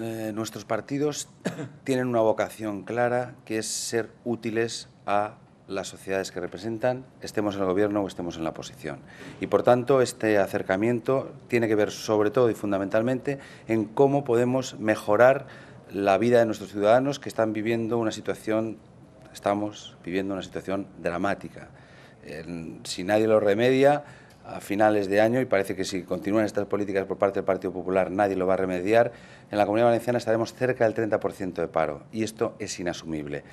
Eh, nuestros partidos tienen una vocación clara, que es ser útiles a las sociedades que representan, estemos en el gobierno o estemos en la oposición. Y por tanto, este acercamiento tiene que ver sobre todo y fundamentalmente en cómo podemos mejorar la vida de nuestros ciudadanos que están viviendo una situación, estamos viviendo una situación dramática. si nadie lo remedia, a finales de año y parece que si continúan estas políticas por parte del Partido Popular nadie lo va a remediar, en la Comunidad Valenciana estaremos cerca del 30% de paro y esto es inasumible.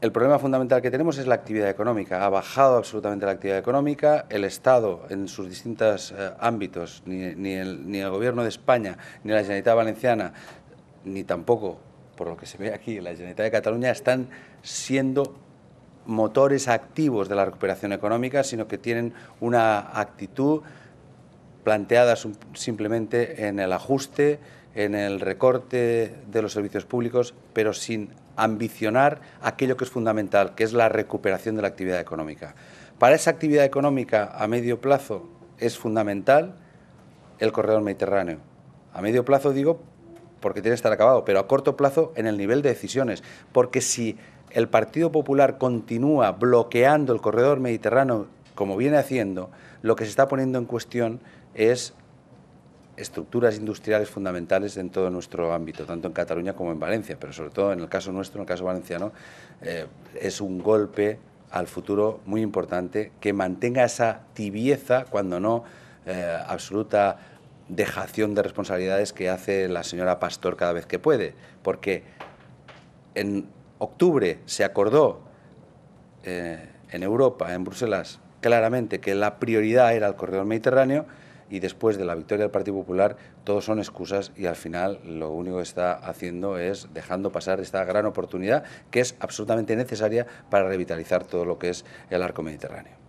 El problema fundamental que tenemos es la actividad económica. Ha bajado absolutamente la actividad económica. El Estado, en sus distintos eh, ámbitos, ni, el, ni, el, Gobierno de España, ni la Generalitat Valenciana, ni tampoco, por lo que se ve aquí, la Generalitat de Cataluña, están siendo motores activos de la recuperación económica, sino que tienen una actitud planteada simplemente en el ajuste, en el recorte de los servicios públicos, pero sin ambicionar aquello que es fundamental, que es la recuperación de la actividad económica. Para esa actividad económica a medio plazo es fundamental el corredor mediterráneo. A medio plazo digo porque tiene que estar acabado, pero a corto plazo en el nivel de decisiones, porque si el Partido Popular continúa bloqueando el corredor mediterráneo como viene haciendo, lo que se está poniendo en cuestión es estructuras industriales fundamentales en todo nuestro ámbito, tanto en Cataluña como en Valencia, pero sobre todo en el caso nuestro, en el caso valenciano, eh, es un golpe al futuro muy importante que mantenga esa tibieza, cuando no eh, absoluta dejación de responsabilidades que hace la señora Pastor cada vez que puede, porque en octubre se acordó eh, en Europa, en Bruselas, claramente que la prioridad era el corredor mediterráneo y después de la victoria del Partido Popular todo son excusas y al final lo único que está haciendo es dejando pasar esta gran oportunidad que es absolutamente necesaria para revitalizar todo lo que es el arco mediterráneo.